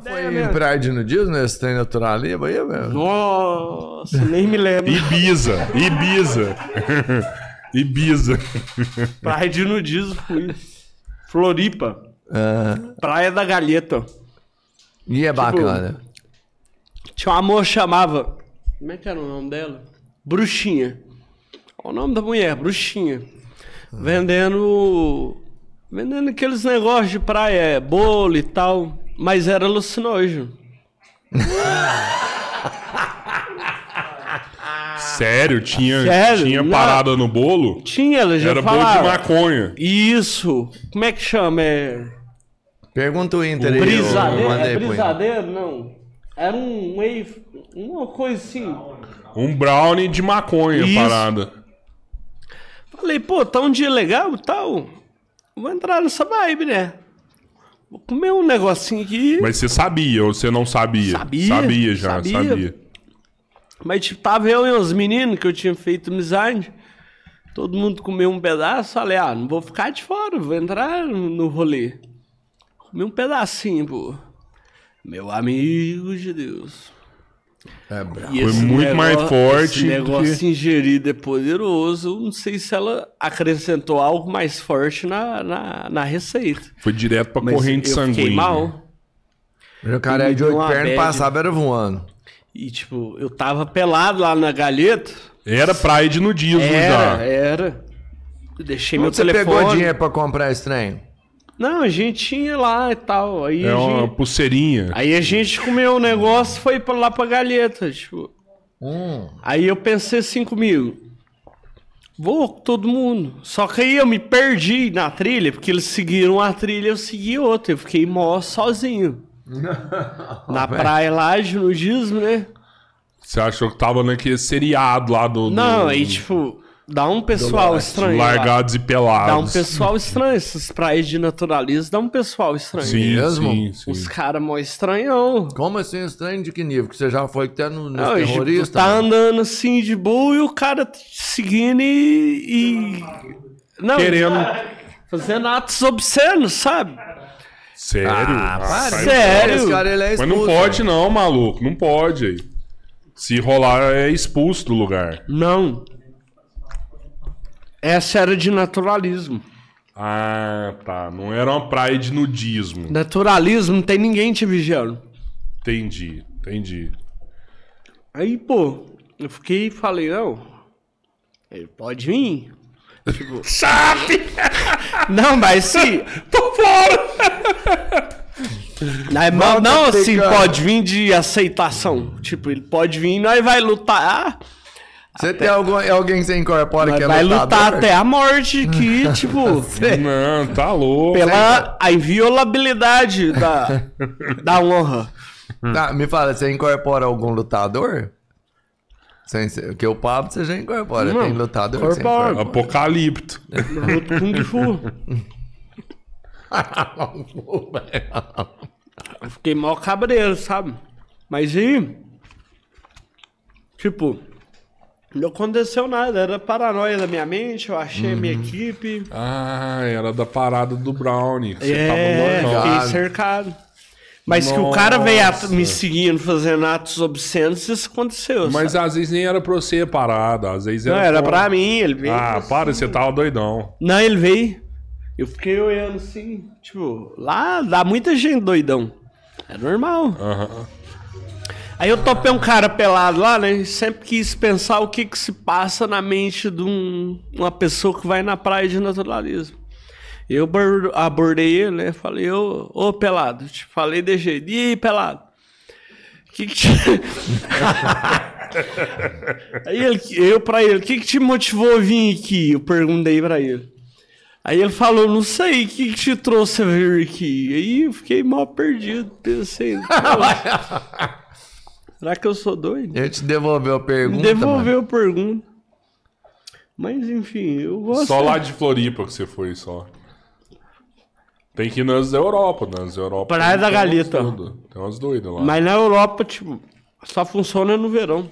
foi é, em praia Pride no Disney, esse trem natural ali, Bahia mesmo? Nossa, nem me lembro. Ibiza, Ibiza. Ibiza. Pride no Disney, fui. Floripa. É. Praia da Galheta. E é tipo, bacana. Tinha uma moça chamava. Como é que era o nome dela? Bruxinha. Olha o nome da mulher, Bruxinha. Vendendo. Vendendo aqueles negócios de praia, é, bolo e tal. Mas era alucinógeno. Sério? Tinha, Sério? tinha Não. parada no bolo? Tinha, ela já Era falava. bolo de maconha. Isso. Como é que chama? É... Pergunta o Inter aí. Brisadeiro? É brisadeiro? Não. Era um meio... Uma coisa assim. Um brownie de maconha Isso. parada. Falei, pô, tá um dia legal e tal. Vou entrar nessa vibe, né? Vou comer um negocinho aqui. Mas você sabia ou você não sabia? Sabia. Sabia já, sabia. sabia. Mas tipo, tava eu e os meninos que eu tinha feito amizade. Todo mundo comeu um pedaço. Falei, ah, não vou ficar de fora, vou entrar no rolê. Comi um pedacinho, pô. Meu amigo de Deus. É bravo. Foi muito negócio, mais forte. Esse negócio que... ingerido é poderoso. Não sei se ela acrescentou algo mais forte na, na, na receita. Foi direto pra Mas corrente eu sanguínea. Fiquei mal. O é de oito pernas passava, era voando. E, tipo, eu tava pelado lá na galheta. Era praia de nudismo era, já. Era, era. Deixei Onde meu você telefone. Você pegou dinheiro pra comprar esse trem? Não, a gente ia lá e tal. Aí é uma gente... pulseirinha. Aí a gente comeu um negócio e foi pra lá pra galheta, tipo. Hum. Aí eu pensei assim comigo. Vou com todo mundo. Só que aí eu me perdi na trilha, porque eles seguiram uma trilha, eu segui outra. Eu fiquei mó sozinho. oh, na véio. praia lá, de nudismo, né? Você achou que tava naquele seriado lá do. Não, do... aí tipo. Dá um pessoal estranho. Largados lá. e pelados. Dá um pessoal estranho. Essas praias de naturalismo dá um pessoal estranho. Sim, mesmo? Sim, sim. Os caras mó estranhão. Como assim estranho de que nível? Que você já foi até no, nos terroristas? Tá mano. Né? andando assim de boa e o cara te seguindo e. e... Não, Querendo. Fazendo atos obscenos, sabe? Sério? Ah, ah sério? Esse cara, ele é expulso, Mas não pode né? não, maluco. Não pode Se rolar, é expulso do lugar. Não. Essa era de naturalismo. Ah, tá. Não era uma praia de nudismo. Naturalismo, não tem ninguém te vigiando. Entendi, entendi. Aí, pô, eu fiquei e falei, não, ele pode vir. Tipo, Sabe? não, mas sim. Tô fora! não, é não assim, pode vir de aceitação. Tipo, ele pode vir e nós vai lutar. Ah, você até... tem algum, é alguém que você incorpora que é vai lutador? lutar até a morte, que, tipo. Não, tá louco. Pela a inviolabilidade da, da honra. Tá, me fala, você incorpora algum lutador? Sem ser, que o Pablo você já incorpora. Não, tem lutador que você é Apocalipto. Luto Kung Fu. fiquei mó cabreiro, sabe? Mas e. Tipo. Não aconteceu nada, era paranoia da minha mente, eu achei uhum. minha equipe. Ah, era da parada do Brownie. Você é, tava fiquei cercado. Mas Nossa. que o cara veio me seguindo, fazendo atos obscenos, isso aconteceu. Mas sabe? às vezes nem era pra você parada, às vezes era. Não, era pra, pra mim, ele veio. Ah, assim. para, você tava doidão. Não, ele veio. Eu fiquei olhando assim, tipo, lá dá muita gente doidão. É normal. Aham. Uhum. Aí eu topei um cara pelado lá, né? Sempre quis pensar o que que se passa na mente de um, uma pessoa que vai na praia de naturalismo. Eu abordei ele, né? Falei, ô, ô pelado, te falei de jeito. E aí, pelado? Que que te... aí ele, eu pra ele, o que que te motivou a vir aqui? Eu perguntei pra ele. Aí ele falou, não sei, o que, que te trouxe a vir aqui? Aí eu fiquei mal perdido, pensei. Será que eu sou doido? Eu te devolveu a pergunta. Me devolveu a pergunta. Mas enfim, eu gosto. Só lá de Floripa que você foi só. Tem que ir nas da Europa, nas da Europa. Praia da Galita. Tem umas doidas lá. Mas na Europa, tipo, só funciona no verão.